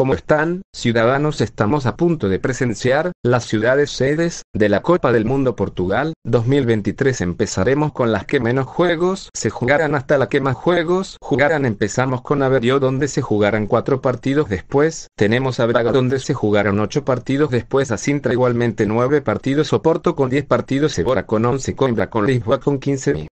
Como están, ciudadanos? Estamos a punto de presenciar las ciudades sedes de la Copa del Mundo Portugal 2023. Empezaremos con las que menos juegos se jugarán hasta la que más juegos jugarán. Empezamos con Averio donde se jugarán cuatro partidos después. Tenemos a Braga donde se jugarán ocho partidos después. A Sintra igualmente nueve partidos. Oporto con diez partidos. Sebora con once. Coimbra con Lisboa con quince.